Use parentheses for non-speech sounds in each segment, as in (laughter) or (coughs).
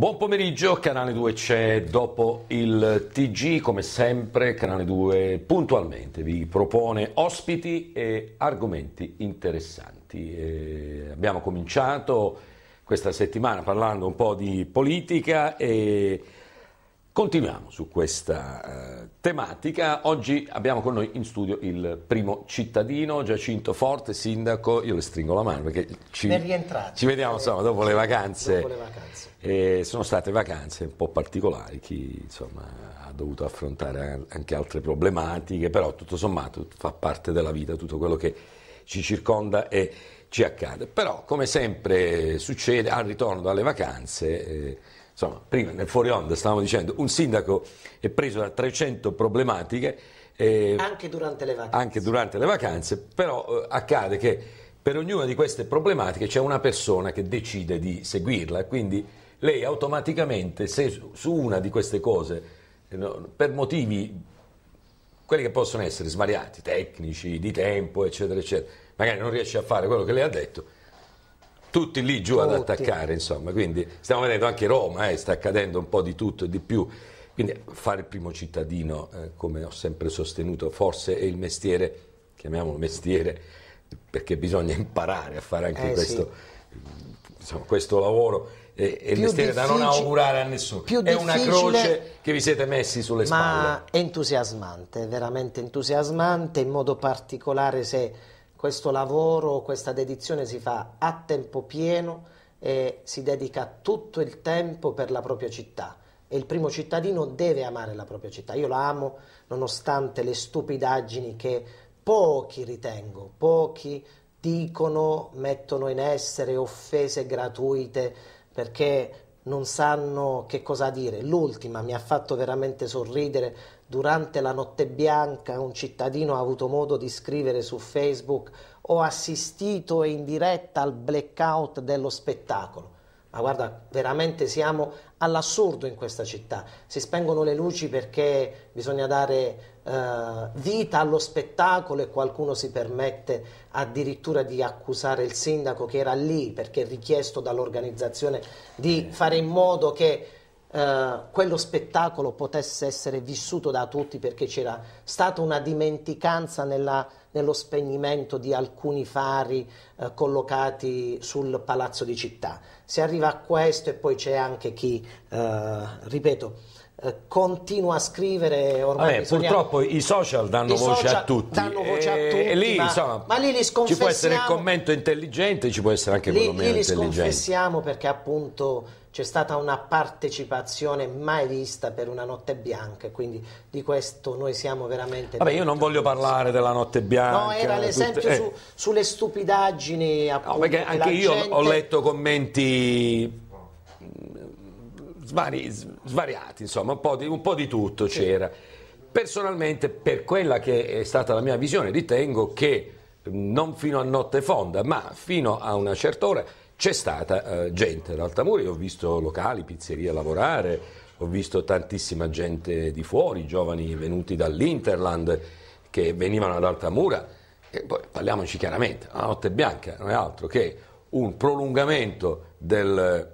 Buon pomeriggio, Canale 2 c'è dopo il TG, come sempre Canale 2 puntualmente vi propone ospiti e argomenti interessanti. E abbiamo cominciato questa settimana parlando un po' di politica e continuiamo su questa eh, tematica. Oggi abbiamo con noi in studio il primo cittadino, Giacinto Forte, sindaco, io le stringo la mano perché ci, ci vediamo insomma, dopo le vacanze. Dopo le vacanze e sono state vacanze un po' particolari, chi insomma, ha dovuto affrontare anche altre problematiche, però tutto sommato fa parte della vita, tutto quello che ci circonda e ci accade. Però come sempre succede al ritorno dalle vacanze, eh, insomma, prima nel fuori onda stavamo dicendo, un sindaco è preso da 300 problematiche. Eh, anche, durante anche durante le vacanze. però eh, accade che per ognuna di queste problematiche c'è una persona che decide di seguirla, quindi lei automaticamente, se su una di queste cose, eh, per motivi, quelli che possono essere svariati, tecnici, di tempo, eccetera, eccetera, magari non riesce a fare quello che lei ha detto, tutti lì giù tutti. ad attaccare, insomma. Quindi stiamo vedendo anche Roma, eh, sta accadendo un po' di tutto e di più. Quindi fare il primo cittadino, eh, come ho sempre sostenuto, forse è il mestiere, chiamiamolo mestiere, perché bisogna imparare a fare anche eh, questo, sì. insomma, questo lavoro e, mestiere da non augurare a nessuno. È una croce che vi siete messi sulle spalle. Ma è entusiasmante, veramente entusiasmante, in modo particolare se questo lavoro, questa dedizione si fa a tempo pieno e si dedica tutto il tempo per la propria città. E il primo cittadino deve amare la propria città. Io la amo nonostante le stupidaggini che pochi ritengo, pochi dicono, mettono in essere offese gratuite perché non sanno che cosa dire. L'ultima mi ha fatto veramente sorridere. Durante la notte bianca un cittadino ha avuto modo di scrivere su Facebook ho assistito in diretta al blackout dello spettacolo. Ma guarda, veramente siamo all'assurdo in questa città. Si spengono le luci perché bisogna dare eh, vita allo spettacolo e qualcuno si permette addirittura di accusare il sindaco che era lì perché è richiesto dall'organizzazione di fare in modo che eh, quello spettacolo potesse essere vissuto da tutti perché c'era stata una dimenticanza nella, nello spegnimento di alcuni fari eh, collocati sul palazzo di città. Si arriva a questo e poi c'è anche chi, eh, ripeto, eh, continua a scrivere ormai Vabbè, purtroppo i social danno I voce social a tutti, voce a eh, tutti lì, ma, insomma, ma lì li sconfessiamo. ci può essere il commento intelligente ci può essere anche quello lì, meno lì li intelligente li sconfessiamo perché appunto c'è stata una partecipazione mai vista per una notte bianca, quindi di questo noi siamo veramente... Vabbè, io non voglio parlare della notte bianca. No, era l'esempio tutte... su, eh. sulle stupidaggini. Appunto, no, perché anche io gente... ho letto commenti mm, svari, svariati, insomma, un po' di, un po di tutto sì. c'era. Personalmente, per quella che è stata la mia visione, ritengo che mm, non fino a notte fonda, ma fino a una certa ora c'è stata eh, gente ad Altamura, io ho visto locali, pizzerie lavorare, ho visto tantissima gente di fuori, giovani venuti dall'Interland che venivano ad Altamura, e poi parliamoci chiaramente, la notte bianca non è altro che un prolungamento del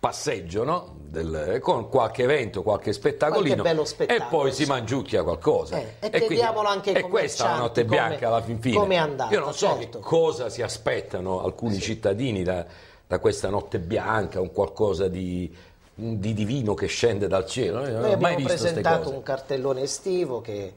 passeggio, no? Del, eh, con qualche evento, qualche spettacolino qualche e poi si mangiucchia qualcosa. Eh, e, e chiediamolo anche ai E questa è la notte bianca come, alla fin fine. Come è andata, Io non so certo. cosa si aspettano alcuni sì. cittadini da, da, questa notte bianca, un qualcosa di, di divino che scende dal cielo. Eh, Noi abbiamo presentato un cartellone estivo che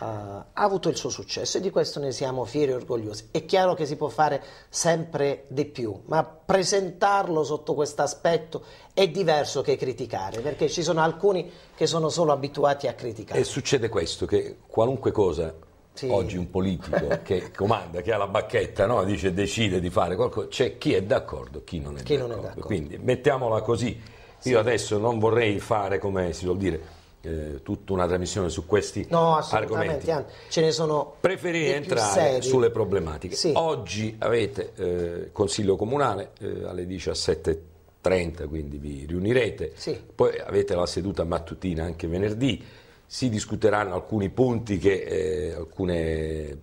eh, ha avuto il suo successo e di questo ne siamo fieri e orgogliosi. È chiaro che si può fare sempre di più, ma presentarlo sotto questo aspetto è diverso che criticare, perché ci sono alcuni che sono solo abituati a criticare. E succede questo, che qualunque cosa sì. oggi un politico (laughs) che comanda, che ha la bacchetta, no? dice decide di fare qualcosa, c'è chi è d'accordo, chi non è d'accordo. Quindi mettiamola così. Io adesso non vorrei fare, come si vuol dire, eh, tutta una trasmissione su questi no, argomenti. Anzi, ce ne sono Preferì entrare sulle problematiche. Sì. Oggi avete eh, Consiglio Comunale eh, alle 17.30, quindi vi riunirete. Sì. Poi avete la seduta mattutina anche venerdì. Si discuteranno alcuni punti, che, eh, alcune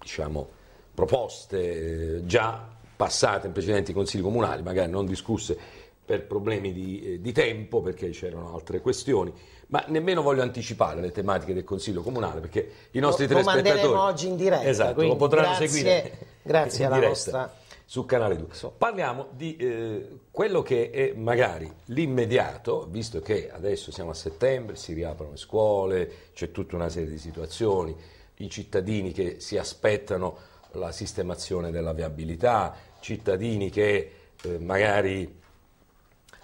diciamo, proposte eh, già passate in precedenti consigli comunali, magari non discusse per problemi di, eh, di tempo, perché c'erano altre questioni ma nemmeno voglio anticipare le tematiche del Consiglio Comunale perché i nostri lo, tre lo spettatori... oggi in diretta, esatto, lo potranno grazie, seguire grazie alla diretta. nostra su Canale 2. Parliamo di eh, quello che è magari l'immediato, visto che adesso siamo a settembre, si riaprono le scuole, c'è tutta una serie di situazioni, i cittadini che si aspettano la sistemazione della viabilità, cittadini che eh, magari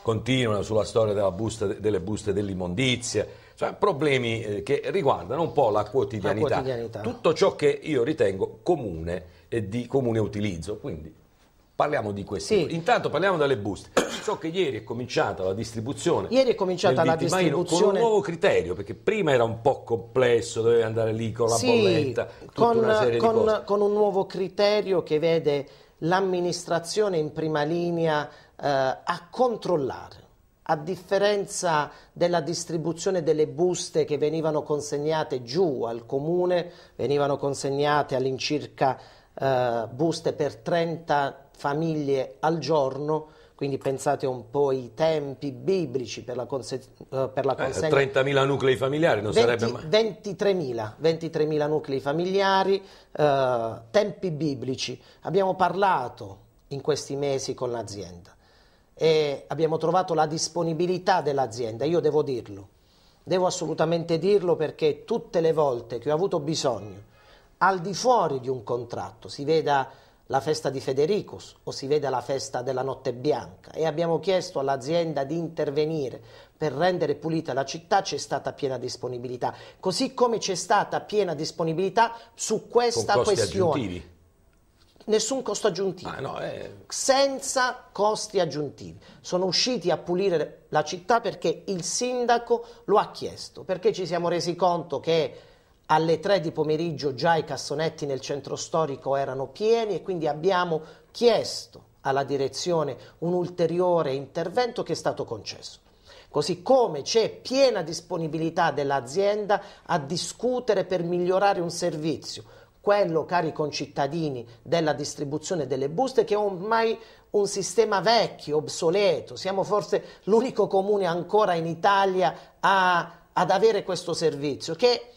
continuano sulla storia busta, delle buste dell'immondizia, cioè problemi eh, che riguardano un po' la quotidianità, la quotidianità. tutto ciò che io ritengo comune e di comune utilizzo, quindi parliamo di questo. Sì. Intanto parliamo delle buste. So (coughs) che ieri è cominciata la distribuzione. Ieri è cominciata la distribuzione. Con un nuovo criterio, perché prima era un po' complesso, dovevi andare lì con la sì, bolletta, con, con, con un nuovo criterio che vede l'amministrazione in prima linea eh, a controllare a differenza della distribuzione delle buste che venivano consegnate giù al comune, venivano consegnate all'incirca eh, buste per 30 famiglie al giorno, quindi pensate un po' ai tempi biblici per la, conse eh, per la eh, consegna. Eh, 30.000 nuclei familiari non 20, sarebbe mai... 23.000, 23.000 nuclei familiari, eh, tempi biblici. Abbiamo parlato in questi mesi con l'azienda e abbiamo trovato la disponibilità dell'azienda, io devo dirlo, devo assolutamente dirlo perché tutte le volte che ho avuto bisogno, al di fuori di un contratto, si veda la festa di Federicus o si veda la festa della Notte Bianca e abbiamo chiesto all'azienda di intervenire per rendere pulita la città, c'è stata piena disponibilità, così come c'è stata piena disponibilità su questa questione. Aggiuntivi Nessun costo aggiuntivo. Ah, no, eh. Senza costi aggiuntivi. Sono usciti a pulire la città perché il sindaco lo ha chiesto, perché ci siamo resi conto che alle 3 di pomeriggio già i cassonetti nel centro storico erano pieni e quindi abbiamo chiesto alla direzione un ulteriore intervento che è stato concesso così come c'è piena disponibilità dell'azienda a discutere per migliorare un servizio quello, cari concittadini, della distribuzione delle buste che è ormai un sistema vecchio, obsoleto. Siamo forse l'unico comune ancora in Italia a, ad avere questo servizio che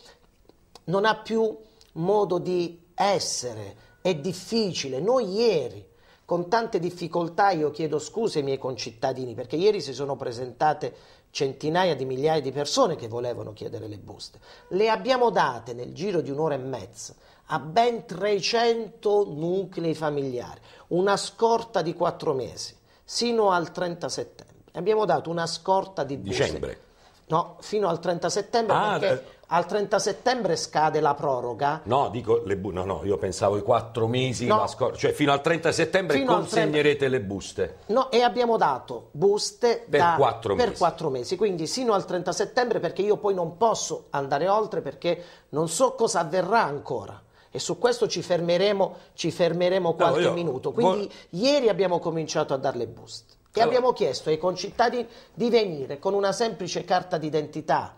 non ha più modo di essere, è difficile. Noi ieri, con tante difficoltà, io chiedo scuse ai miei concittadini perché ieri si sono presentate centinaia di migliaia di persone che volevano chiedere le buste. Le abbiamo date nel giro di un'ora e mezza a ben 300 nuclei familiari, una scorta di 4 mesi, sino al 30 settembre. Abbiamo dato una scorta di Dicembre. Buse. No, fino al 30 settembre ah, perché eh. al 30 settembre scade la proroga. No, dico le bu- no, no, io pensavo i quattro mesi, no. scor- cioè fino al 30 settembre consegnerete 30... le buste. No, e abbiamo dato buste per, da, 4, per mesi. 4 mesi, quindi sino al 30 settembre perché io poi non posso andare oltre perché non so cosa avverrà ancora e su questo ci fermeremo, ci fermeremo qualche no, io, minuto. Quindi vol- ieri abbiamo cominciato a darle buste e allora. abbiamo chiesto ai concittadini di venire con una semplice carta d'identità,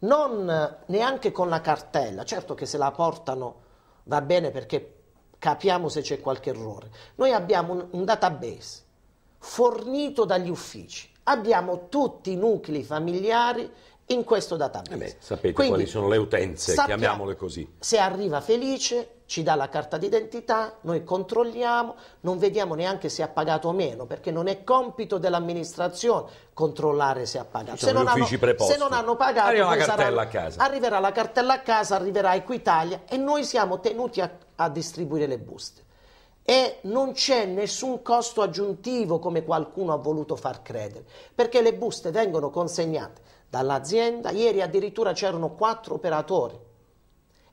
non neanche con la cartella, certo che se la portano va bene perché capiamo se c'è qualche errore. Noi abbiamo un, un database fornito dagli uffici, abbiamo tutti i nuclei familiari in questo database. Eh beh, sapete Quindi, quali sono le utenze, sappia, chiamiamole così. Se arriva felice, ci dà la carta d'identità, noi controlliamo, non vediamo neanche se ha pagato o meno, perché non è compito dell'amministrazione controllare se ha pagato. Se non, hanno, se non, hanno, pagato, arriverà la, saranno, a casa. arriverà la cartella a casa, arriverà Equitalia e noi siamo tenuti a, a distribuire le buste. E non c'è nessun costo aggiuntivo come qualcuno ha voluto far credere, perché le buste vengono consegnate dall'azienda, ieri addirittura c'erano quattro operatori,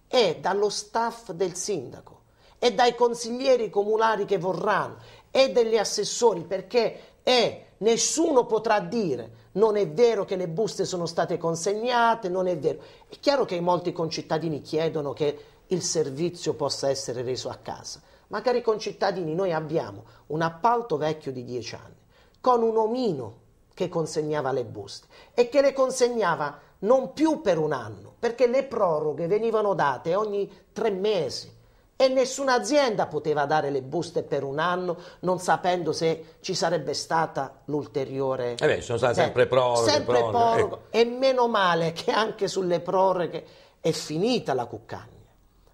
e dallo staff del sindaco, e dai consiglieri comunali che vorranno, e degli assessori, perché è, nessuno potrà dire non è vero che le buste sono state consegnate, non è vero. È chiaro che molti concittadini chiedono che il servizio possa essere reso a casa, ma cari concittadini noi abbiamo un appalto vecchio di dieci anni, con un omino che consegnava le buste e che le consegnava non più per un anno, perché le proroghe venivano date ogni tre mesi e nessuna azienda poteva dare le buste per un anno non sapendo se ci sarebbe stata l'ulteriore... Eh beh, sono state sempre eh, proroghe. Sempre proroghe, proroghe. e meno male che anche sulle proroghe è finita la cuccagna.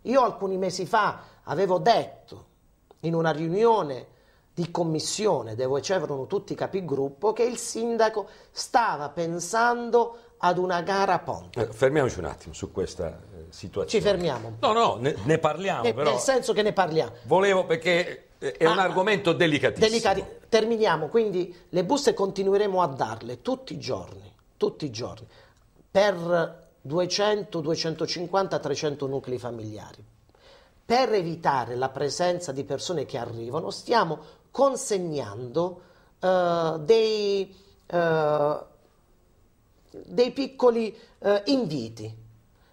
Io alcuni mesi fa avevo detto in una riunione di commissione dove c'erano cioè tutti i capigruppo che il sindaco stava pensando ad una gara ponte. Ecco, fermiamoci un attimo su questa eh, situazione. Ci fermiamo. No, no, ne, ne parliamo ne, però. Nel senso che ne parliamo. Volevo perché eh, è ah, un argomento delicatissimo. Delicati. Terminiamo, quindi le buste continueremo a darle tutti i giorni, tutti i giorni, per 200, 250, 300 nuclei familiari. Per evitare la presenza di persone che arrivano, stiamo consegnando uh, dei, uh, dei, piccoli uh, inviti.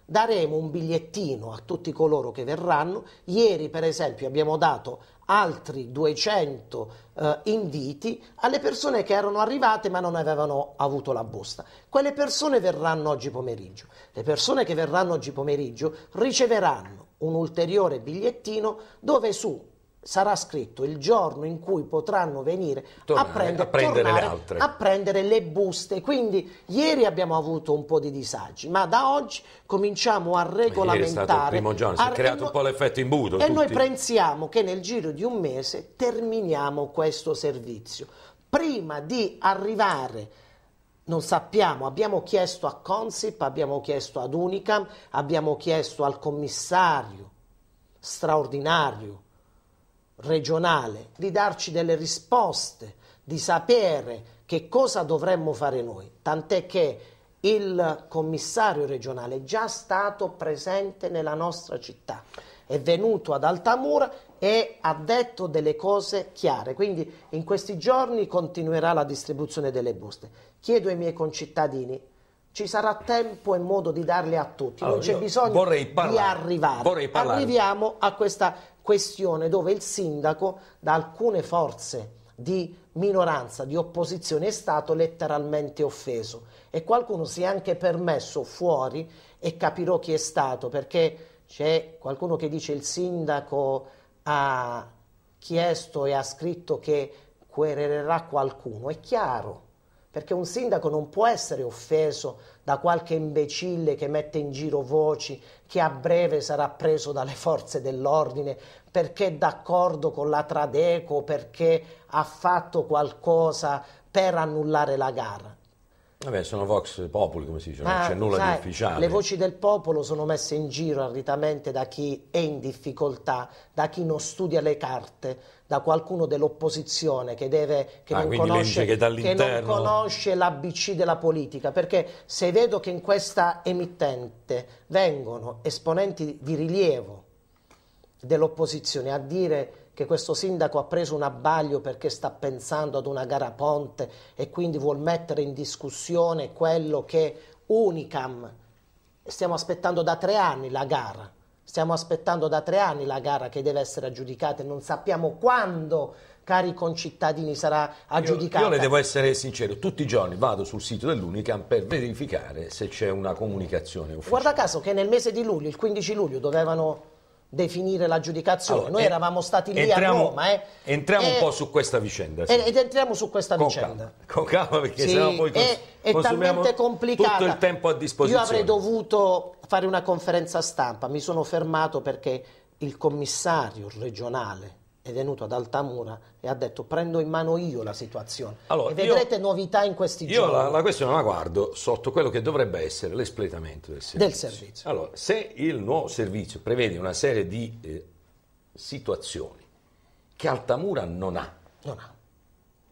Daremo un bigliettino a tutti coloro che verranno. Ieri, per esempio, abbiamo dato altri 200 inviti alle persone che erano arrivate ma non avevano avuto la busta. Quelle persone verranno oggi pomeriggio. Le persone che verranno oggi pomeriggio riceveranno un ulteriore bigliettino dove su sarà scritto il giorno in cui potranno venire tornare, a, prendere, a, prendere tornare, le a, prendere, le buste. Quindi ieri abbiamo avuto un po' di disagi, ma da oggi cominciamo a regolamentare. Ieri giorno, si è creato un po' l'effetto imbuto. E tutti. noi pensiamo che nel giro di un mese terminiamo questo servizio. Prima di arrivare non sappiamo, abbiamo chiesto a Consip, abbiamo chiesto ad Unicam, abbiamo chiesto al commissario straordinario regionale, di darci delle risposte, di sapere che cosa dovremmo fare noi, tant'è che il commissario regionale è già stato presente nella nostra città, è venuto ad Altamura e ha detto delle cose chiare, quindi in questi giorni continuerà la distribuzione delle buste. Chiedo ai miei concittadini, ci sarà tempo e modo di darle a tutti, allora, non c'è bisogno di arrivare. Vorrei parlare. Arriviamo a questa questione dove il sindaco da alcune forze di minoranza, di opposizione, è stato letteralmente offeso e qualcuno si è anche permesso fuori e capirò chi è stato perché c'è qualcuno che dice il sindaco ha chiesto e ha scritto che querelerà qualcuno, è chiaro perché un sindaco non può essere offeso da qualche imbecille che mette in giro voci che a breve sarà preso dalle forze dell'ordine perché è d'accordo con la Tradeco, perché ha fatto qualcosa per annullare la gara. Vabbè, sono vox popoli, come si dice, Ma, non ah, c'è nulla sai, di ufficiale. Le voci del popolo sono messe in giro arditamente da chi è in difficoltà, da chi non studia le carte, da qualcuno dell'opposizione che, deve, che, ah, non conosce, che, che non conosce l'ABC della politica, perché se vedo che in questa emittente vengono esponenti di rilievo dell'opposizione a dire che questo sindaco ha preso un abbaglio perché sta pensando ad una gara ponte e quindi vuol mettere in discussione quello che Unicam, stiamo aspettando da tre anni la gara, Stiamo aspettando da tre anni la gara che deve essere aggiudicata e non sappiamo quando, cari concittadini, sarà aggiudicata. Io, io, le devo essere sincero, tutti i giorni vado sul sito dell'Unicam per verificare se c'è una comunicazione ufficiale. Guarda caso che nel mese di luglio, il 15 luglio, dovevano definire l'aggiudicazione. Allora, Noi eh, eravamo stati lì entriamo, a Roma. Eh, entriamo eh, un po' su questa vicenda. Sì. Ed entriamo su questa con vicenda. Calma, (laughs) con calma, perché sì, sennò poi cons- è, è talmente complicato. tutto il tempo a disposizione. Io avrei dovuto fare una conferenza stampa, mi sono fermato perché il commissario regionale è venuto ad Altamura e ha detto prendo in mano io la situazione allora, e vedrete io, novità in questi giorni. Io la, la, questione la guardo sotto quello che dovrebbe essere l'espletamento del servizio. Del servizio. Allora, se il nuovo servizio prevede una serie di eh, situazioni che Altamura non ha, non ha.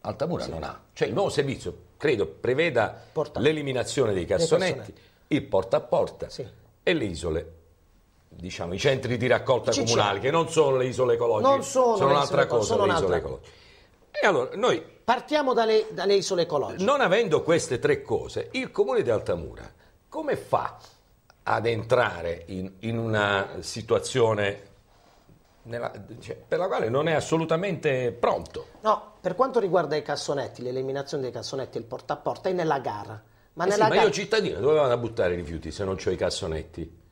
Altamura sì. non ha, cioè il nuovo servizio credo preveda l'eliminazione dei cassonetti, il porta a porta sì. e le isole diciamo, i centri di raccolta Ciccia. comunali, che non sono le isole ecologiche, non sono, sono un'altra cosa sono le isole ecologiche. E allora noi... Partiamo dalle, dalle isole ecologiche. Non avendo queste tre cose, il comune di Altamura come fa ad entrare in, in una situazione nella, cioè, per la quale non è assolutamente pronto. No, per quanto riguarda i cassonetti, l'eliminazione dei cassonetti il porta a porta è nella gara. Ma, eh nella sì, gara... ma io cittadino dove vado a buttare i rifiuti se non ho i cassonetti?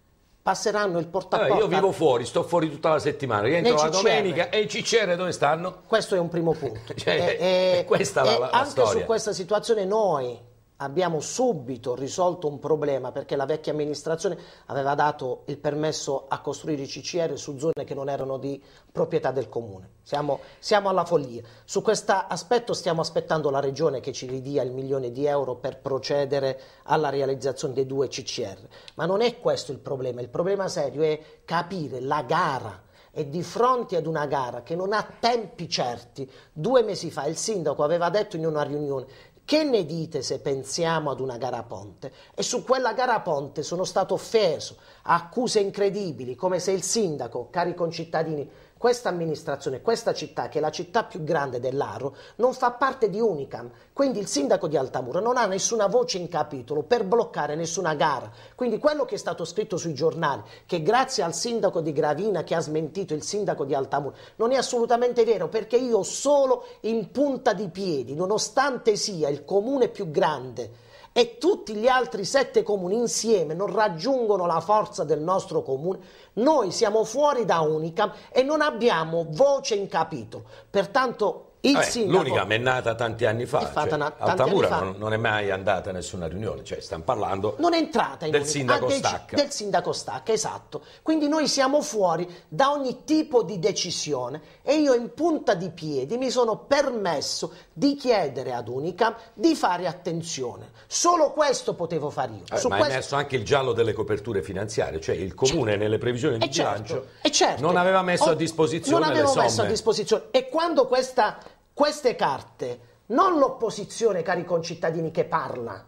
passeranno il portafoglio. Allora, io vivo fuori, sto fuori tutta la settimana, rientro la domenica e i CCR dove stanno? Questo è un primo punto. (laughs) cioè, e, eh, e, eh, questa è la, la, eh, la anche storia. su questa situazione noi abbiamo subito risolto un problema perché la vecchia amministrazione aveva dato il permesso a costruire i CCR su zone che non erano di proprietà del comune. Siamo, siamo alla follia. Su questo aspetto stiamo aspettando la regione che ci ridia il milione di euro per procedere alla realizzazione dei due CCR. Ma non è questo il problema, il problema serio è capire la gara e di fronte ad una gara che non ha tempi certi, due mesi fa il sindaco aveva detto in una riunione che ne dite se pensiamo ad una gara a ponte? E su quella gara a ponte sono stato offeso, accuse incredibili, come se il sindaco, cari concittadini, questa amministrazione, questa città, che è la città più grande dell'Aro, non fa parte di Unicam, quindi il sindaco di Altamura non ha nessuna voce in capitolo per bloccare nessuna gara. Quindi quello che è stato scritto sui giornali, che grazie al sindaco di Gravina che ha smentito il sindaco di Altamura, non è assolutamente vero perché io solo in punta di piedi, nonostante sia il comune più grande e tutti gli altri sette comuni insieme non raggiungono la forza del nostro comune, noi siamo fuori da Unicam e non abbiamo voce in capitolo. Pertanto il eh, sindaco... L'Unicam è nata tanti anni fa. È cioè, na- Altamura Non, non, è mai andata a nessuna riunione, cioè stiamo parlando non è entrata in del, sindaco ah, Stacca. del sindaco Stacca. Esatto. Quindi noi siamo fuori da ogni tipo di decisione e io in punta di piedi mi sono permesso di chiedere ad Unicam di fare attenzione. Solo questo potevo fare io. Eh, Su ma questo... è messo anche il giallo delle coperture finanziarie, cioè il Comune certo. nelle previsioni di eh, certo. bilancio certo. certo. non aveva messo Ho... a disposizione non avevo messo a disposizione. E quando questa, queste carte, non l'opposizione, cari concittadini, che parla,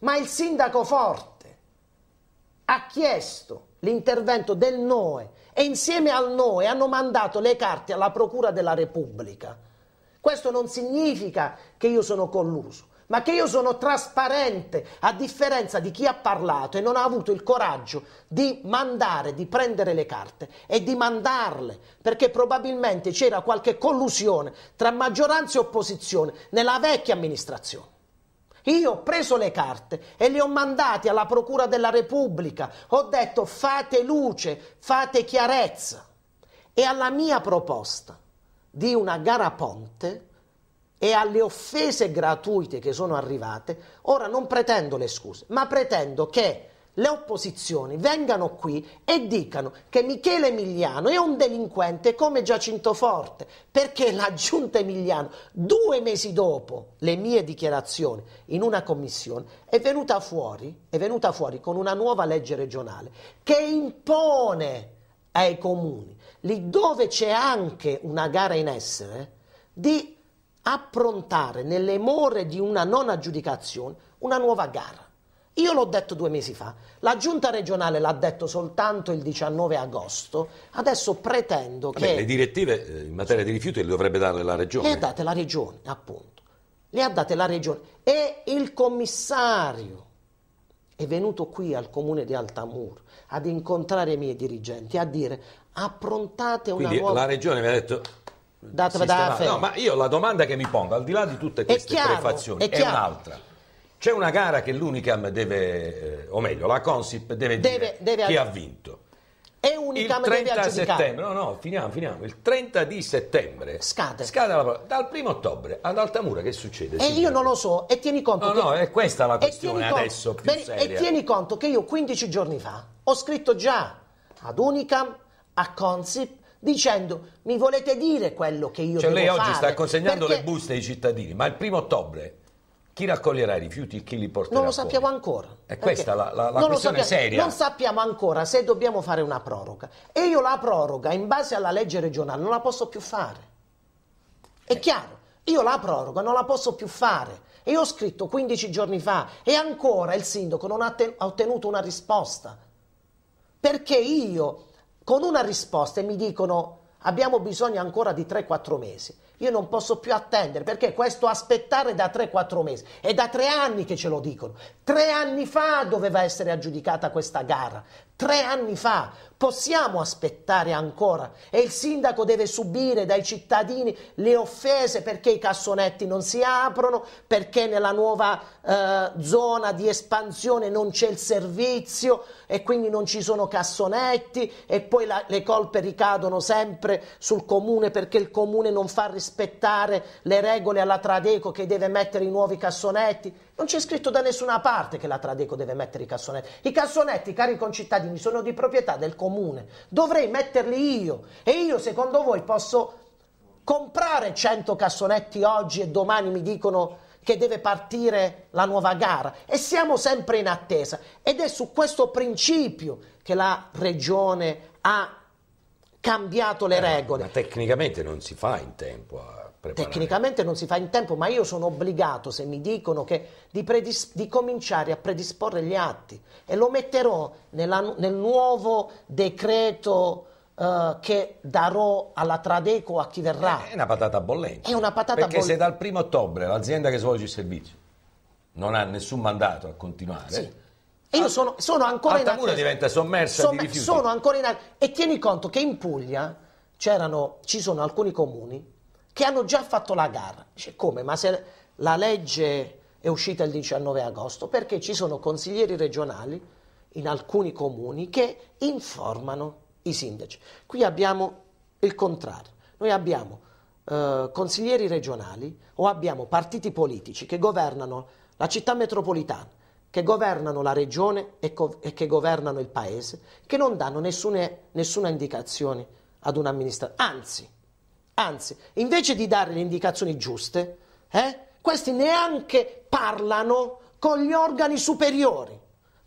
ma il sindaco Forte ha chiesto l'intervento del NOE e insieme a noi hanno mandato le carte alla Procura della Repubblica. Questo non significa che io sono colluso, ma che io sono trasparente, a differenza di chi ha parlato e non ha avuto il coraggio di mandare, di prendere le carte e di mandarle, perché probabilmente c'era qualche collusione tra maggioranza e opposizione nella vecchia amministrazione. Io ho preso le carte e le ho mandate alla Procura della Repubblica. Ho detto fate luce, fate chiarezza. E alla mia proposta di una gara ponte e alle offese gratuite che sono arrivate, ora non pretendo le scuse, ma pretendo che le opposizioni vengano qui e dicano che Michele Emiliano è un delinquente come Giacinto Forte, perché la giunta Emiliano, due mesi dopo le mie dichiarazioni in una commissione, è venuta fuori, è venuta fuori con una nuova legge regionale che impone ai comuni, lì dove c'è anche una gara in essere, di approntare nelle more di una non aggiudicazione una nuova gara. Io l'ho detto due mesi fa, la giunta regionale l'ha detto soltanto il 19 agosto, adesso pretendo Vabbè, che... le direttive eh, in materia di rifiuti le dovrebbe dare la regione. Le ha date la regione, appunto. Le ha date la regione. E il commissario è venuto qui al comune di Altamur ad incontrare i miei dirigenti, a dire approntate una Quindi nuova... la regione mi ha detto Datevela da No, ma io la domanda che mi pongo, al di là di tutte queste chiaro, prefazioni, è, è un'altra. C'è una gara che l'Unicam deve, eh, o meglio, la Consip deve, deve dire deve chi ha vinto. E Unicam il 30 settembre, no, no, finiamo, finiamo. Il 30 di settembre scade. Scade la parola. Dal 1 ottobre ad Altamura che succede? E signora? io non lo so, e tieni conto. No, che... no, è questa la questione adesso. Conto, bene, e tieni conto che io 15 giorni fa ho scritto già ad Unicam, a Consip, dicendo mi volete dire quello che io cioè, devo fare. Cioè lei oggi fare, sta consegnando perché... le buste ai cittadini, ma il primo ottobre chi raccoglierà i rifiuti e chi li porterà Non lo sappiamo fuori. ancora. È questa la, la, la questione sappiamo, seria. Non sappiamo ancora se dobbiamo fare una proroga. E io la proroga, in base alla legge regionale, non la posso più fare. È eh. chiaro. Io la proroga non la posso più fare. E ho scritto 15 giorni fa e ancora il sindaco non ha, ha ottenuto una risposta. Perché io, con una risposta, e mi dicono abbiamo bisogno ancora di 3-4 mesi. Io non posso più attendere perché questo aspettare da 3-4 mesi è da tre anni che ce lo dicono. Tre anni fa doveva essere aggiudicata questa gara tre anni fa. Possiamo aspettare ancora e il sindaco deve subire dai cittadini le offese perché i cassonetti non si aprono, perché nella nuova eh, zona di espansione non c'è il servizio e quindi non ci sono cassonetti e poi la, le colpe ricadono sempre sul comune perché il comune non fa rispettare le regole alla Tradeco che deve mettere i nuovi cassonetti. Non c'è scritto da nessuna parte che la Tradeco deve mettere i cassonetti. I cassonetti, cari concittadini, sono di proprietà del comune. Dovrei metterli io. E io, secondo voi, posso comprare 100 cassonetti oggi e domani mi dicono che deve partire la nuova gara e siamo sempre in attesa ed è su questo principio che la regione ha cambiato le eh, regole. Ma tecnicamente non si fa in tempo a preparare. Tecnicamente non si fa in tempo, ma io sono obbligato, se mi dicono che, di, di cominciare a predisporre gli atti e lo metterò nella, nel nuovo decreto Uh, che darò alla Tradeco a chi verrà. È una patata bollente. È una patata Perché bollente. se dal primo ottobre l'azienda che svolge il servizio non ha nessun mandato a continuare. Sì. E io sono, sono ancora Altamura in attesa. diventa sommersa Somme, di rifiuti. Sono ancora in attesa. E tieni conto che in Puglia ci sono alcuni comuni che hanno già fatto la gara. Dice, come? Ma se la legge è uscita il 19 agosto, perché ci sono consiglieri regionali in alcuni comuni che informano i sindaci. Qui abbiamo il contrario. Noi abbiamo eh, consiglieri regionali o abbiamo partiti politici che governano la città metropolitana, che governano la regione e, e che governano il paese, che non danno nessune, nessuna indicazione ad un amministratore. Anzi, Anzi, invece di dare le indicazioni giuste, eh, questi neanche parlano con gli organi superiori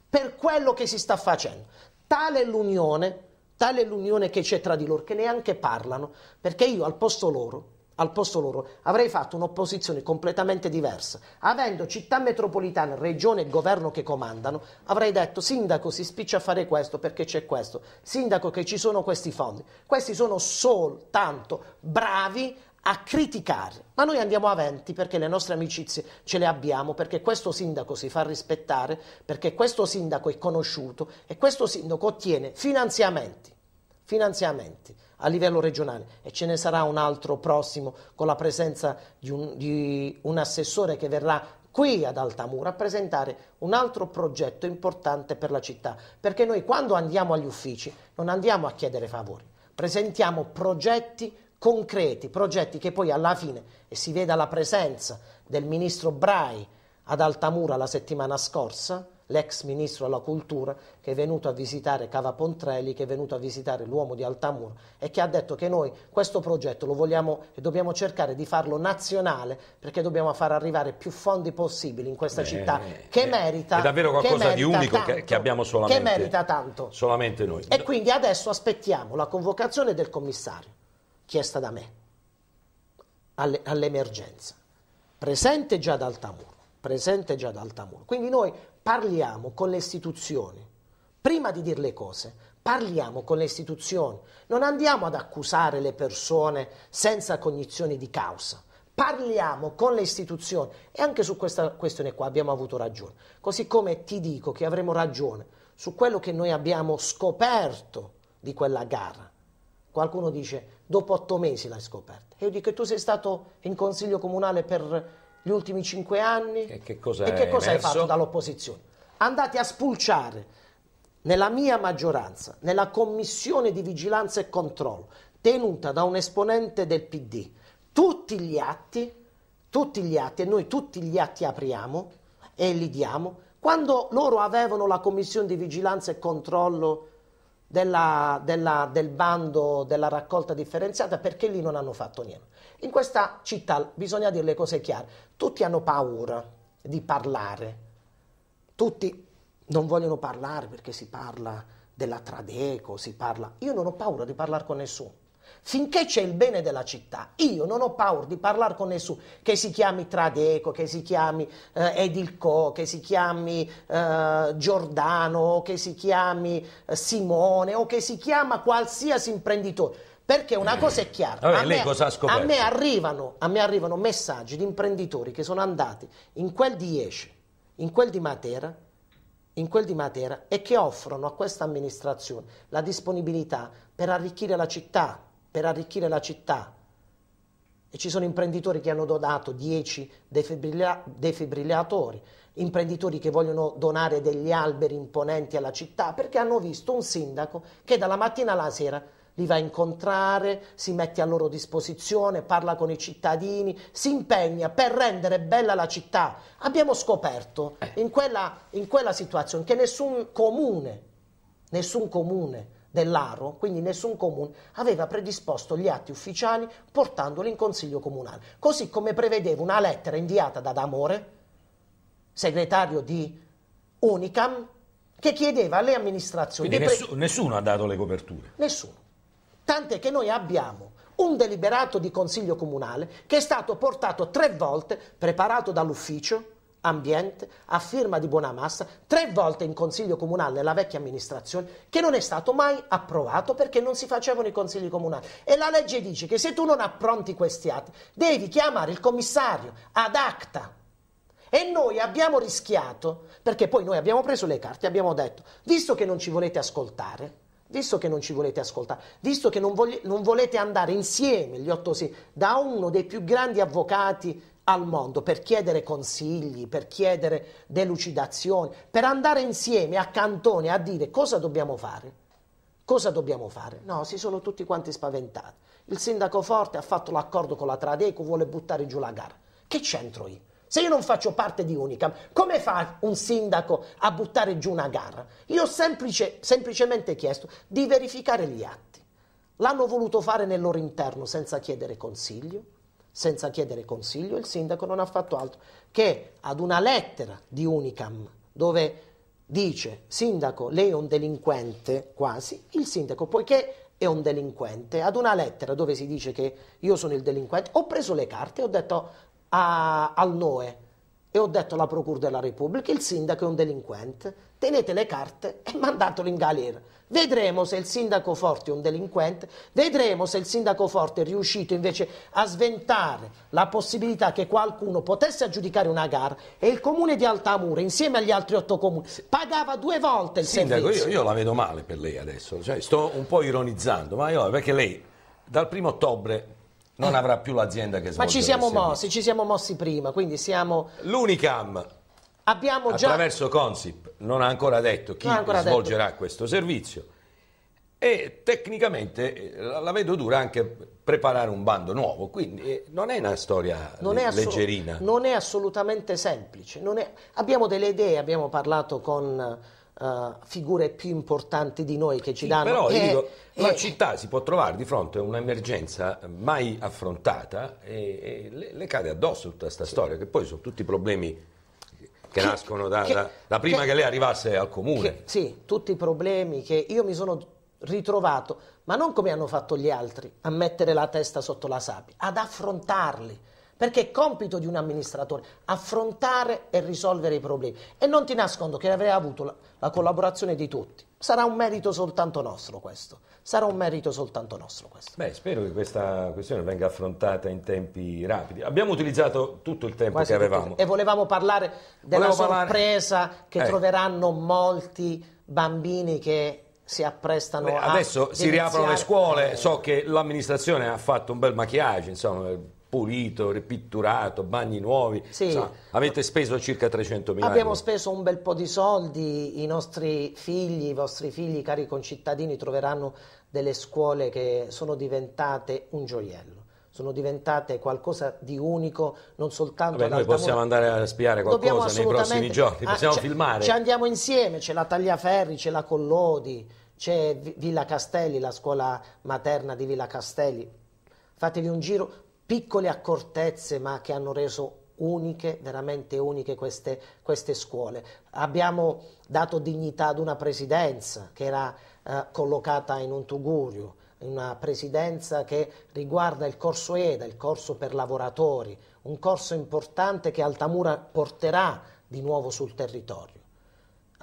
per quello che si sta facendo. Tale l'unione, tale è l'unione che c'è tra di loro, che neanche parlano, perché io al posto loro al posto loro, avrei fatto un'opposizione completamente diversa. Avendo città metropolitana, regione e governo che comandano, avrei detto sindaco si spiccia a fare questo perché c'è questo, sindaco che ci sono questi fondi. Questi sono soltanto bravi a criticare, ma noi andiamo avanti perché le nostre amicizie ce le abbiamo, perché questo sindaco si fa rispettare, perché questo sindaco è conosciuto e questo sindaco ottiene finanziamenti finanziamenti a livello regionale e ce ne sarà un altro prossimo con la presenza di un, di un assessore che verrà qui ad Altamura a presentare un altro progetto importante per la città, perché noi quando andiamo agli uffici non andiamo a chiedere favori, presentiamo progetti concreti, progetti che poi alla fine, e si veda la presenza del ministro Brai ad Altamura la settimana scorsa, l'ex ministro alla cultura che è venuto a visitare Cava Pontrelli, che è venuto a visitare l'uomo di Altamura e che ha detto che noi questo progetto lo vogliamo e dobbiamo cercare di farlo nazionale perché dobbiamo far arrivare più fondi possibili in questa eh, città eh. che eh, merita è davvero qualcosa di unico tanto, che, che, abbiamo solamente, che merita tanto. solamente noi. E quindi adesso aspettiamo la convocazione del commissario chiesta da me all'emergenza, presente già dal Altamura presente già ad Altamura. Quindi noi parliamo con le istituzioni. Prima di dire le cose, parliamo con le istituzioni. Non andiamo ad accusare le persone senza cognizione di causa. Parliamo con le istituzioni e anche su questa questione qua abbiamo avuto ragione. Così come ti dico che avremo ragione su quello che noi abbiamo scoperto di quella gara. Qualcuno dice dopo otto mesi l'hai scoperta. Io dico che tu sei stato in consiglio comunale per gli ultimi cinque anni e che cosa, e che cosa hai fatto dall'opposizione? Andate a spulciare nella mia maggioranza, nella commissione di vigilanza e controllo tenuta da un esponente del PD, tutti gli atti, tutti gli atti, e noi tutti gli atti apriamo e li diamo, quando loro avevano la commissione di vigilanza e controllo della, della, del bando della raccolta differenziata, perché lì non hanno fatto niente? In questa città bisogna dire le cose chiare. Tutti hanno paura di parlare. Tutti non vogliono parlare perché si parla della Tradeco, si parla... Io non ho paura di parlare con nessuno. Finché c'è il bene della città, io non ho paura di parlare con nessuno, che si chiami Tradeco, che si chiami eh, Edilco, che si chiami eh, Giordano, che si chiami eh, Simone o che si chiama qualsiasi imprenditore perché una cosa è chiara, Vabbè, a, me, a, me arrivano, a, me, arrivano, messaggi di imprenditori che sono andati in quel di Iesce, in quel di Matera, in quel di Matera e che offrono a questa amministrazione la disponibilità per arricchire la città, per arricchire la città. E ci sono imprenditori che hanno donato 10 defibrilla defibrillatori, imprenditori che vogliono donare degli alberi imponenti alla città perché hanno visto un sindaco che dalla mattina alla sera li va a incontrare, si mette a loro disposizione, parla con i cittadini, si impegna per rendere bella la città. Abbiamo scoperto eh. in quella, in quella situazione che nessun comune, nessun comune dell'Aro, quindi nessun comune, aveva predisposto gli atti ufficiali portandoli in consiglio comunale, così come prevedeva una lettera inviata da D'Amore, segretario di Unicam, che chiedeva alle amministrazioni... Quindi nessuno, nessuno ha dato le coperture? Nessuno. Tant'è che noi abbiamo un deliberato di consiglio comunale che è stato portato tre volte, preparato dall'ufficio ambiente, a firma di buona massa, tre volte in consiglio comunale nella vecchia amministrazione, che non è stato mai approvato perché non si facevano i consigli comunali. E la legge dice che se tu non appronti questi atti, devi chiamare il commissario ad acta. E noi abbiamo rischiato, perché poi noi abbiamo preso le carte e abbiamo detto, visto che non ci volete ascoltare, visto che non ci volete ascoltare, visto che non, vogli, non volete andare insieme, gli otto sì, da uno dei più grandi avvocati al mondo per chiedere consigli, per chiedere delucidazioni, per andare insieme a Cantone a dire cosa dobbiamo fare. Cosa dobbiamo fare? No, si sono tutti quanti spaventati. Il sindaco Forte ha fatto l'accordo con la Tradeco, vuole buttare giù la gara. Che c'entro io? Se io non faccio parte di Unicam, come fa un sindaco a buttare giù una gara? Io ho semplice, semplicemente chiesto di verificare gli atti. L'hanno voluto fare nel loro interno senza chiedere consiglio. Senza chiedere consiglio, il sindaco non ha fatto altro che ad una lettera di Unicam dove dice sindaco lei è un delinquente quasi, il sindaco poiché è un delinquente, ad una lettera dove si dice che io sono il delinquente, ho preso le carte e ho detto a, al NOE e ho detto alla Procura della Repubblica il sindaco è un delinquente, tenete le carte e mandatelo in galera. Vedremo se il sindaco Forte è un delinquente, vedremo se il sindaco Forte è riuscito invece a sventare la possibilità che qualcuno potesse aggiudicare una gara e il comune di Altamura insieme agli altri otto comuni pagava due volte il sindaco, servizio. Io, io la vedo male per lei adesso, cioè, sto un po' ironizzando, ma io, perché lei dal primo ottobre non avrà più l'azienda che svolge. Ma ci siamo mossi, ci siamo mossi prima, quindi siamo... L'Unicam, abbiamo già... attraverso Consip, non ha ancora detto chi ancora svolgerà detto. questo servizio e tecnicamente eh, la vedo dura anche preparare un bando nuovo, quindi eh, non è una storia non leggerina. Non è assolutamente semplice, è... abbiamo delle idee, abbiamo parlato con Uh, figure più importanti di noi che ci sì, danno. Però e, dico, e... la città si può trovare di fronte a un'emergenza mai affrontata e, e le, le, cade addosso tutta questa sì. storia, che poi sono tutti problemi che, nascono da, che, da, da prima che, che, lei arrivasse al comune. sì, tutti i problemi che io mi sono ritrovato, ma non come hanno fatto gli altri, a mettere la testa sotto la sabbia, ad affrontarli perché è compito di un amministratore affrontare e risolvere i problemi. E non ti nascondo che avrei avuto la, la collaborazione di tutti. Sarà un merito soltanto nostro questo. Sarà un merito soltanto nostro questo. Beh, spero che questa questione venga affrontata in tempi rapidi. Abbiamo utilizzato tutto il tempo Quasi che avevamo. E volevamo parlare della Volevo sorpresa parlare... che eh. troveranno molti bambini che si apprestano Beh, adesso a... Adesso si riaprono le scuole, so che l'amministrazione ha fatto un bel macchiaggio, insomma pulito, ripitturato, bagni nuovi. Sì. Insomma, avete speso circa 300 mila Abbiamo speso un bel po' di soldi, i nostri figli, i vostri figli, cari concittadini, troveranno delle scuole che sono diventate un gioiello sono diventate qualcosa di unico, non soltanto... Vabbè, noi possiamo andare a spiare qualcosa nei prossimi giorni, ah, possiamo ah, filmare. Ci andiamo insieme, c'è la Tagliaferri, c'è la Collodi, c'è Villa Castelli, la scuola materna di Villa Castelli. Fatevi un giro, piccole accortezze ma che hanno reso uniche, veramente uniche queste, queste scuole. Abbiamo dato dignità ad una presidenza che era eh, collocata in un tugurio, una presidenza che riguarda il corso EDA, il corso per lavoratori, un corso importante che Altamura porterà di nuovo sul territorio.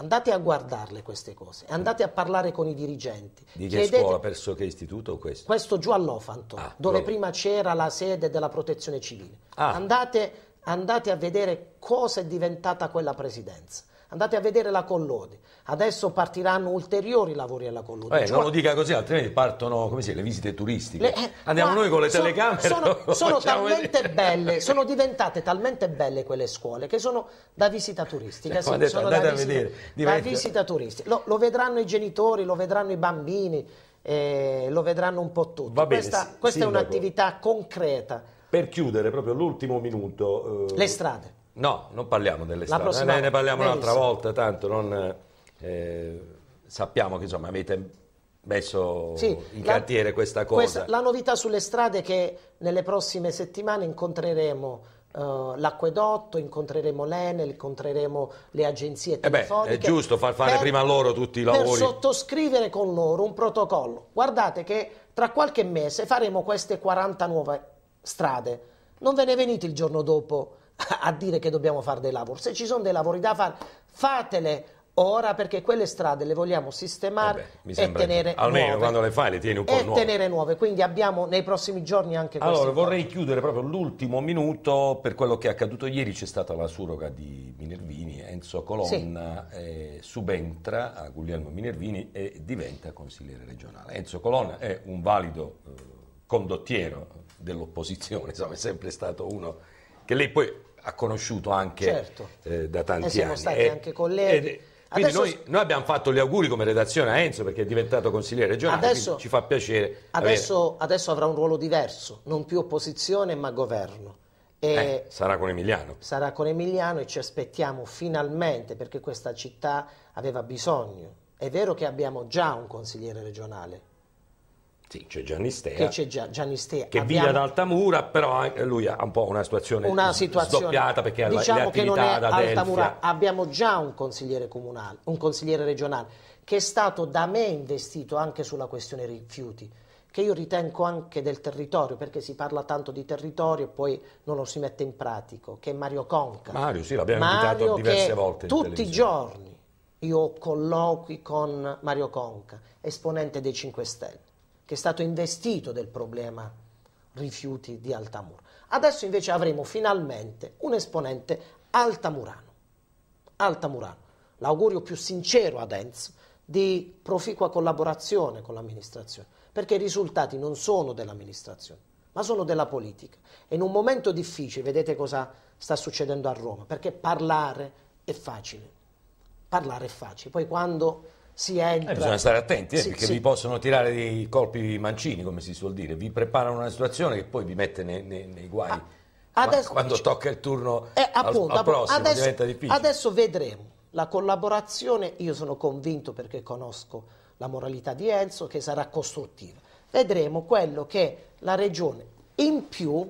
Andate a guardarle queste cose, mm. andate a parlare con i dirigenti. Di che Chiedete... scuola, presso che istituto questo? Questo giù all'Ofanto, ah, dove proprio. prima c'era la sede della protezione civile. Ah. Andate, andate a vedere cosa è diventata quella presidenza. Andate a vedere la Collodi. Adesso partiranno ulteriori lavori alla Collodi. Eh, cioè, non lo dica così, altrimenti partono come si, è, le visite turistiche. Le, eh, Andiamo noi con le sono, telecamere. Sono, sono talmente vedere. belle, sono diventate talmente belle quelle scuole che sono da visita turistica. Cioè, sì, detto, sono da visita, vedere, diventa... da visita, turistica. Lo, lo vedranno i genitori, lo vedranno i bambini. Eh, lo vedranno un po' tutti. Bene, questa, questa è un'attività concreta. Per chiudere proprio l'ultimo minuto. Eh... Le strade. No, non parliamo dell'estate, prossima... ne, ne, parliamo un'altra volta, tanto non, eh, sappiamo che insomma, avete messo sì, in la, cantiere questa cosa. Questa, la novità sulle strade è che nelle prossime settimane incontreremo Uh, l'acquedotto, incontreremo l'Enel, incontreremo le agenzie telefoniche. Eh beh, è giusto far fare per, prima loro tutti i lavori. Per sottoscrivere con loro un protocollo. Guardate che tra qualche mese faremo queste 40 nuove strade. Non ve ne venite il giorno dopo (laughs) a dire che dobbiamo fare dei lavori. Se ci sono dei lavori da fare, fatele ora perché quelle strade le vogliamo sistemare eh e tenere che, almeno nuove. quando le fai le tieni un po' e nuove. tenere nuove quindi abbiamo nei prossimi giorni anche questo allora vorrei fatto. chiudere proprio l'ultimo minuto per quello che è accaduto ieri c'è stata la surroga di Minervini Enzo Colonna sì. eh, subentra a Guglielmo Minervini e diventa consigliere regionale Enzo Colonna è un valido eh, condottiero dell'opposizione insomma è sempre stato uno che lei poi ha conosciuto anche certo. eh, da tanti e anni. Siamo stati e, anche colleghi. Ed, quindi adesso, noi, noi, abbiamo fatto gli auguri come redazione a Enzo perché è diventato consigliere regionale, adesso, ci fa piacere. Adesso, adesso, avrà un ruolo diverso, non più opposizione ma governo. Eh, sarà con Emiliano. Sarà con Emiliano e ci aspettiamo finalmente perché questa città aveva bisogno. È vero che abbiamo già un consigliere regionale, sì. C'è Gianni Stea, che, Gia, Gianni Stea. che Abbiamo... vive ad Altamura, però lui ha un po' una situazione, una situazione sdoppiata perché ha diciamo le che non è ad Altamura. Abbiamo già un consigliere comunale, un consigliere regionale, che è stato da me investito anche sulla questione rifiuti che io ritengo anche del territorio, perché si parla tanto di territorio e poi non lo si mette in pratico, che è Mario Conca. Mario, sì, l'abbiamo invitato diverse volte. Tutti i giorni io colloqui con Mario Conca, esponente dei 5 Stelle che è stato investito del problema rifiuti di Altamur. Adesso invece avremo finalmente un esponente altamurano, altamurano l'augurio più sincero ad Enz di proficua collaborazione con l'amministrazione, perché i risultati non sono dell'amministrazione, ma sono della politica. E in un momento difficile, vedete cosa sta succedendo a Roma, perché parlare è facile, parlare è facile, poi quando si entra. Eh, bisogna stare attenti eh, sì, perché sì. vi possono tirare dei colpi mancini, come si suol dire, vi preparano una situazione che poi vi mette nei, nei, nei guai. Ah, adesso, quando tocca il turno eh, appunto, al, al prossimo adesso, diventa difficile. Adesso vedremo. La collaborazione, io sono convinto perché conosco la moralità di Enzo, che sarà costruttiva. Vedremo quello che la regione in più,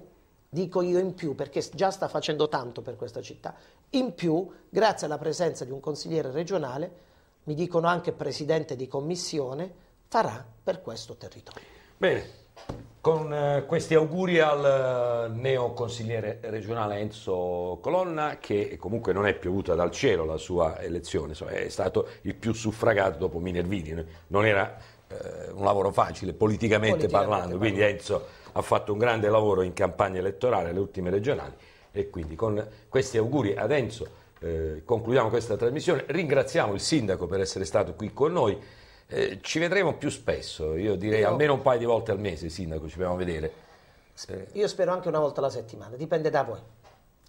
dico io in più perché già sta facendo tanto per questa città, in più, grazie alla presenza di un consigliere regionale, mi dicono anche presidente di commissione, farà per questo territorio. Bene. Con eh, questi auguri al eh, neo consigliere regionale Enzo Colonna, che comunque non è piovuta dal cielo la sua elezione, insomma, è stato il più suffragato dopo Minervini, non era eh, un lavoro facile politicamente, politicamente parlando, parlando, quindi Enzo ha fatto un grande lavoro in campagna elettorale, le ultime regionali, e quindi con questi auguri ad Enzo eh, concludiamo questa trasmissione. Ringraziamo il sindaco per essere stato qui con noi. Eh, ci vedremo più spesso, io direi io... almeno un paio di volte al mese, sindaco, ci dobbiamo vedere. Eh... Io spero anche una volta alla settimana, dipende da voi.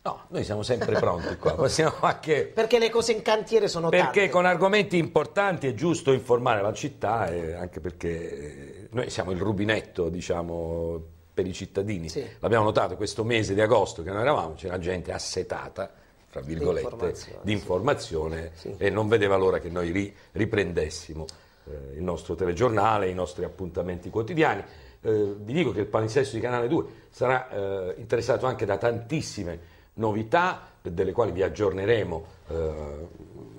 No, noi siamo sempre pronti qua, (laughs) possiamo anche... Perché le cose in cantiere sono perché Perché con argomenti importanti è giusto informare la città, anche perché eh, noi siamo il rubinetto, diciamo, per i cittadini. Sì. L'abbiamo notato questo mese di agosto che noi eravamo, c'era gente assetata fra virgolette, di informazione, sì. e non vedeva l'ora che noi ri, riprendessimo eh, il nostro telegiornale, i nostri appuntamenti quotidiani. Eh, vi dico che il palinsesto di Canale 2 sarà eh, interessato anche da tantissime novità, delle quali vi aggiorneremo eh,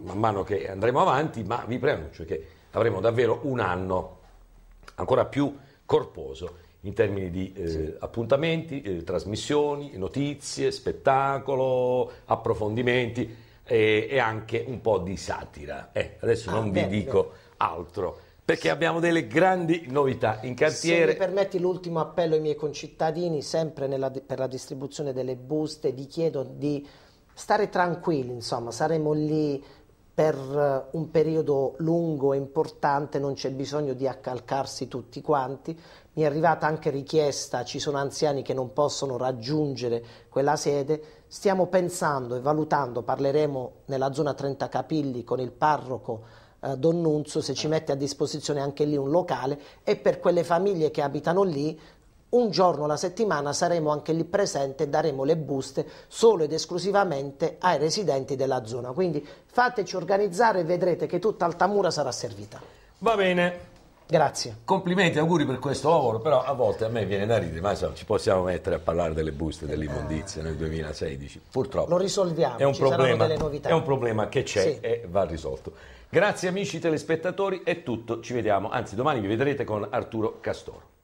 man mano che andremo avanti, ma vi preannuncio che avremo davvero un anno ancora più corposo in termini di eh, sì. appuntamenti, eh, trasmissioni, notizie, spettacolo, approfondimenti eh, e, anche un po' di satira. Eh, adesso ah, non bello. vi dico altro. Perché abbiamo delle grandi novità in cantiere. Se mi permetti l'ultimo appello ai miei concittadini, sempre nella, per la distribuzione delle buste, vi chiedo di stare tranquilli, insomma, saremo lì per eh, un periodo lungo e importante non c'è bisogno di accalcarsi tutti quanti. Mi è arrivata anche richiesta, ci sono anziani che non possono raggiungere quella sede. Stiamo pensando e valutando, parleremo nella zona 30 Capilli con il parroco eh, Don Nunzio, se ci eh. mette a disposizione anche lì un locale e per quelle famiglie che abitano lì un giorno alla settimana saremo anche lì presente e daremo le buste solo ed esclusivamente ai residenti della zona. Quindi fateci organizzare e vedrete che tutta Altamura sarà servita. Va bene. Grazie. Complimenti, auguri per questo lavoro, però a volte a me viene da ridere, ma so, ci possiamo mettere a parlare delle buste, dell'immondizia nel 2016. Purtroppo. Lo risolviamo, è un, problema, è un problema, che c'è sì. e va risolto. Grazie amici telespettatori, è tutto, ci vediamo, anzi domani vi vedrete con Arturo Castoro.